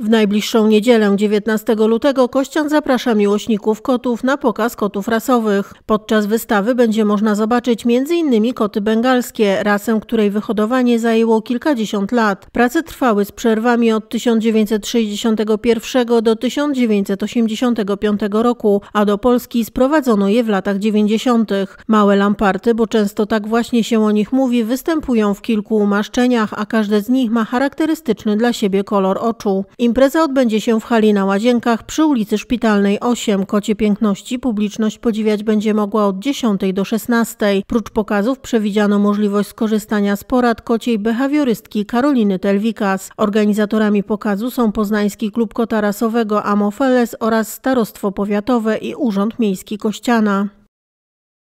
W najbliższą niedzielę 19 lutego Kościan zaprasza miłośników kotów na pokaz kotów rasowych. Podczas wystawy będzie można zobaczyć m.in. koty bengalskie, rasę której wyhodowanie zajęło kilkadziesiąt lat. Prace trwały z przerwami od 1961 do 1985 roku, a do Polski sprowadzono je w latach 90. Małe lamparty, bo często tak właśnie się o nich mówi, występują w kilku umaszczeniach, a każde z nich ma charakterystyczny dla siebie kolor oczu. Impreza odbędzie się w hali na Łazienkach przy ulicy Szpitalnej 8. Kocie Piękności publiczność podziwiać będzie mogła od 10 do 16. Prócz pokazów przewidziano możliwość skorzystania z porad kociej behawiorystki Karoliny Telwikas. Organizatorami pokazu są Poznański Klub Kotarasowego Amofeles oraz Starostwo Powiatowe i Urząd Miejski Kościana.